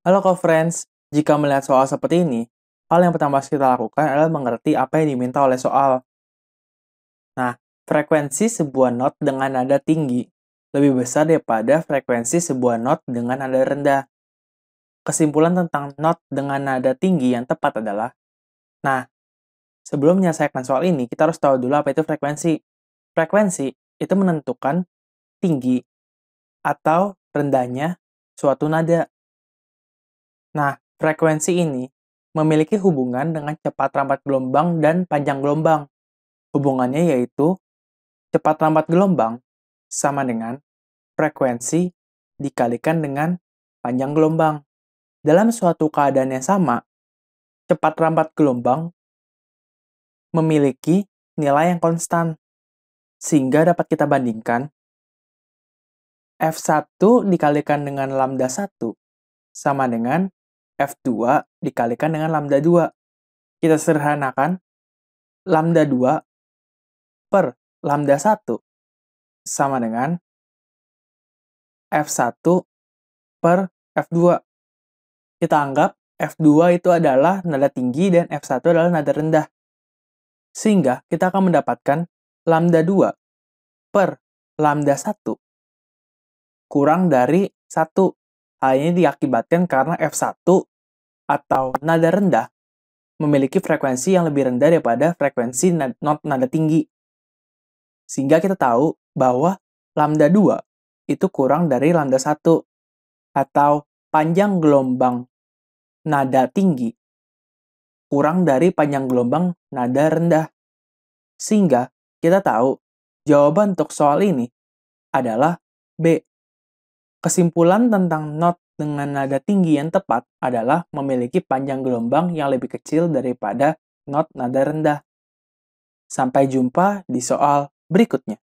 Halo co-friends, jika melihat soal seperti ini, hal yang pertama kita lakukan adalah mengerti apa yang diminta oleh soal. Nah, frekuensi sebuah not dengan nada tinggi lebih besar daripada frekuensi sebuah not dengan nada rendah. Kesimpulan tentang not dengan nada tinggi yang tepat adalah, nah, sebelum menyelesaikan soal ini, kita harus tahu dulu apa itu frekuensi. Frekuensi itu menentukan tinggi atau rendahnya suatu nada Nah, frekuensi ini memiliki hubungan dengan cepat rambat gelombang dan panjang gelombang. Hubungannya yaitu cepat rambat gelombang sama dengan frekuensi dikalikan dengan panjang gelombang. Dalam suatu keadaan yang sama, cepat rambat gelombang memiliki nilai yang konstan, sehingga dapat kita bandingkan F1 dikalikan dengan lambda 1 sama dengan F2 dikalikan dengan lambda 2. Kita sederhanakan lambda 2 per lambda 1 sama dengan F1 per F2. Kita anggap F2 itu adalah nada tinggi dan F1 adalah nada rendah. Sehingga kita akan mendapatkan lambda 2 per lambda 1 kurang dari 1 Hal ini diakibatkan karena F1 atau nada rendah memiliki frekuensi yang lebih rendah daripada frekuensi not nada tinggi. Sehingga kita tahu bahwa lambda 2 itu kurang dari lambda 1 atau panjang gelombang nada tinggi kurang dari panjang gelombang nada rendah. Sehingga kita tahu jawaban untuk soal ini adalah B. Kesimpulan tentang not dengan nada tinggi yang tepat adalah memiliki panjang gelombang yang lebih kecil daripada not nada rendah. Sampai jumpa di soal berikutnya.